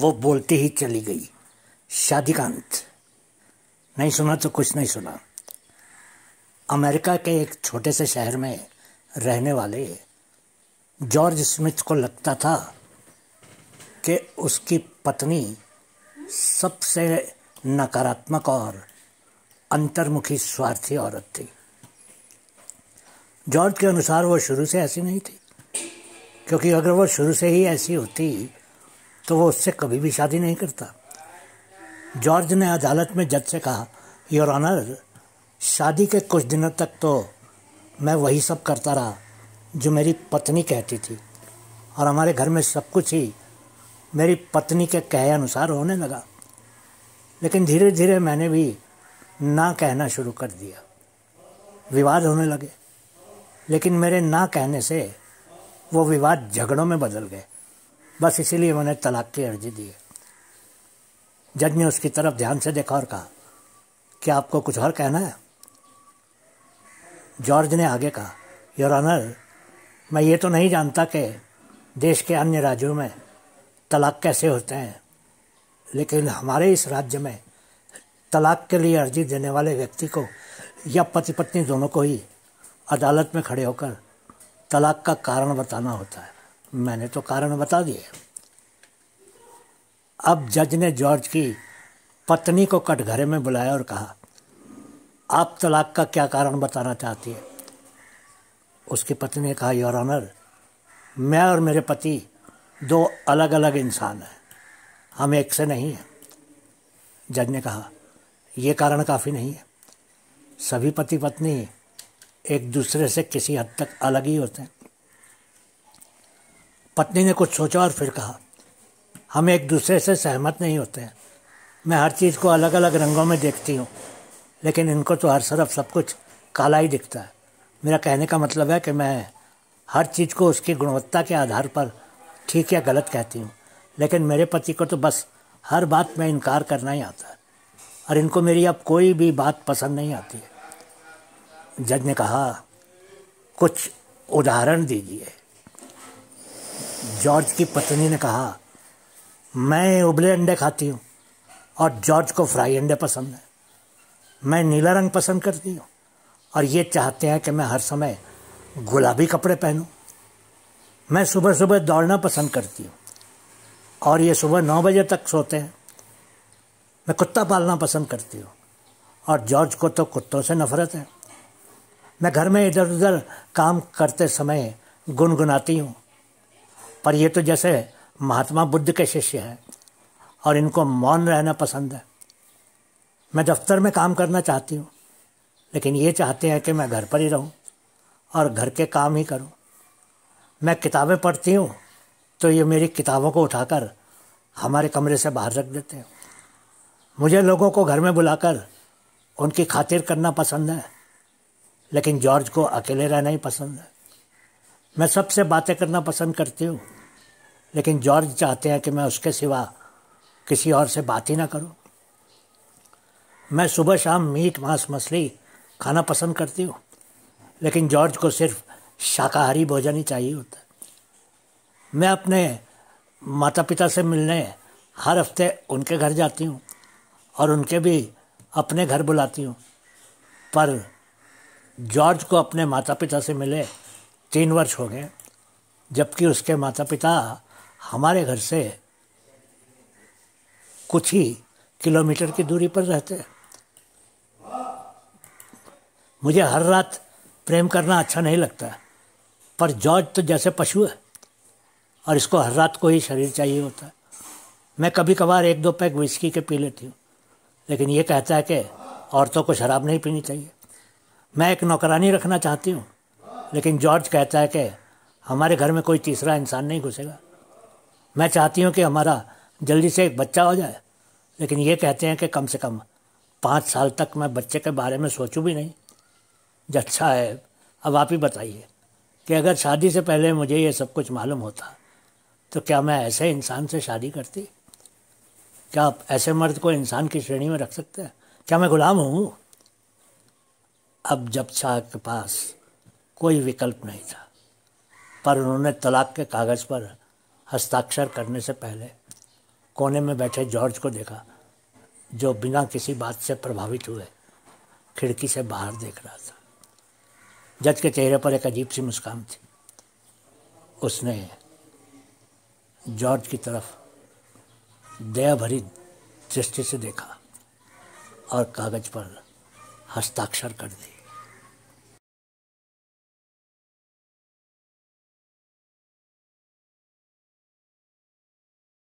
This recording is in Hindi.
वो बोलते ही चली गई शादीकांत नहीं सुना तो कुछ नहीं सुना अमेरिका के एक छोटे से शहर में रहने वाले जॉर्ज स्मिथ को लगता था कि उसकी पत्नी सबसे नकारात्मक और अंतर्मुखी स्वार्थी औरत थी जॉर्ज के अनुसार वो शुरू से ऐसी नहीं थी क्योंकि अगर वो शुरू से ही ऐसी होती तो वो उससे कभी भी शादी नहीं करता जॉर्ज ने अदालत में जज से कहा योर ऑनर शादी के कुछ दिनों तक तो मैं वही सब करता रहा जो मेरी पत्नी कहती थी और हमारे घर में सब कुछ ही मेरी पत्नी के कहे अनुसार होने लगा लेकिन धीरे धीरे मैंने भी ना कहना शुरू कर दिया विवाद होने लगे लेकिन मेरे ना कहने से वो विवाद झगड़ों में बदल गए बस इसीलिए मैंने तलाक की अर्जी दी है जज ने उसकी तरफ ध्यान से देखा और कहा क्या आपको कुछ और कहना है जॉर्ज ने आगे कहा योर ऑनर मैं ये तो नहीं जानता कि देश के अन्य राज्यों में तलाक कैसे होते हैं लेकिन हमारे इस राज्य में तलाक के लिए अर्जी देने वाले व्यक्ति को या पति पत्नी दोनों को ही अदालत में खड़े होकर तलाक का कारण बताना होता है मैंने तो कारण बता दिए अब जज ने जॉर्ज की पत्नी को कटघरे में बुलाया और कहा आप तलाक का क्या कारण बताना चाहती है उसकी पत्नी ने कहा योर ऑनर मैं और मेरे पति दो अलग अलग इंसान हैं हम एक से नहीं हैं जज ने कहा यह कारण काफ़ी नहीं है सभी पति पत्नी एक दूसरे से किसी हद तक अलग ही होते हैं पत्नी ने कुछ सोचा और फिर कहा हम एक दूसरे से सहमत नहीं होते हैं मैं हर चीज़ को अलग अलग रंगों में देखती हूँ लेकिन इनको तो हर सरफ सब कुछ काला ही दिखता है मेरा कहने का मतलब है कि मैं हर चीज़ को उसकी गुणवत्ता के आधार पर ठीक या गलत कहती हूँ लेकिन मेरे पति को तो बस हर बात में इनकार करना ही आता है और इनको मेरी अब कोई भी बात पसंद नहीं आती है जज ने कहा कुछ उदाहरण दीजिए जॉर्ज की पत्नी ने कहा मैं उबले अंडे खाती हूँ और जॉर्ज को फ्राई अंडे पसंद है मैं नीला रंग पसंद करती हूँ और ये चाहते हैं कि मैं हर समय गुलाबी कपड़े पहनूं मैं सुबह सुबह दौड़ना पसंद करती हूँ और ये सुबह नौ बजे तक सोते हैं मैं कुत्ता पालना पसंद करती हूँ और जॉर्ज को तो कुत्तों से नफरत है मैं घर में इधर उधर काम करते समय गुनगुनाती हूँ पर ये तो जैसे महात्मा बुद्ध के शिष्य हैं और इनको मौन रहना पसंद है मैं दफ्तर में काम करना चाहती हूँ लेकिन ये चाहते हैं कि मैं घर पर ही रहूँ और घर के काम ही करूँ मैं किताबें पढ़ती हूँ तो ये मेरी किताबों को उठाकर हमारे कमरे से बाहर रख देते हैं मुझे लोगों को घर में बुलाकर उनकी खातिर करना पसंद है लेकिन जॉर्ज को अकेले रहना ही पसंद है मैं सबसे बातें करना पसंद करती हूँ लेकिन जॉर्ज चाहते हैं कि मैं उसके सिवा किसी और से बात ही ना करूँ मैं सुबह शाम मीट मांस मछली खाना पसंद करती हूँ लेकिन जॉर्ज को सिर्फ शाकाहारी भोजन ही चाहिए होता है मैं अपने माता पिता से मिलने हर हफ्ते उनके घर जाती हूँ और उनके भी अपने घर बुलाती हूँ पर जॉर्ज को अपने माता पिता से मिले तीन वर्ष हो गए जबकि उसके माता पिता हमारे घर से कुछ ही किलोमीटर की दूरी पर रहते हैं मुझे हर रात प्रेम करना अच्छा नहीं लगता पर जॉर्ज तो जैसे पशु है और इसको हर रात को ही शरीर चाहिए होता है मैं कभी कभार एक दो पैक विस्की के पी लेती हूँ लेकिन ये कहता है कि औरतों को शराब नहीं पीनी चाहिए मैं एक नौकरानी रखना चाहती हूँ लेकिन जॉर्ज कहता है कि हमारे घर में कोई तीसरा इंसान नहीं घुसेगा मैं चाहती हूँ कि हमारा जल्दी से एक बच्चा हो जाए लेकिन ये कहते हैं कि कम से कम पाँच साल तक मैं बच्चे के बारे में सोचूं भी नहीं अच्छा है अब आप ही बताइए कि अगर शादी से पहले मुझे ये सब कुछ मालूम होता तो क्या मैं ऐसे इंसान से शादी करती क्या आप ऐसे मर्द को इंसान की श्रेणी में रख सकते हैं क्या मैं गुलाम हूँ अब जब शाह के पास कोई विकल्प नहीं था पर उन्होंने तलाक के कागज़ पर हस्ताक्षर करने से पहले कोने में बैठे जॉर्ज को देखा जो बिना किसी बात से प्रभावित हुए खिड़की से बाहर देख रहा था जज के चेहरे पर एक अजीब सी मुस्कान थी उसने जॉर्ज की तरफ दया भरी दृष्टि से देखा और कागज़ पर हस्ताक्षर कर दिए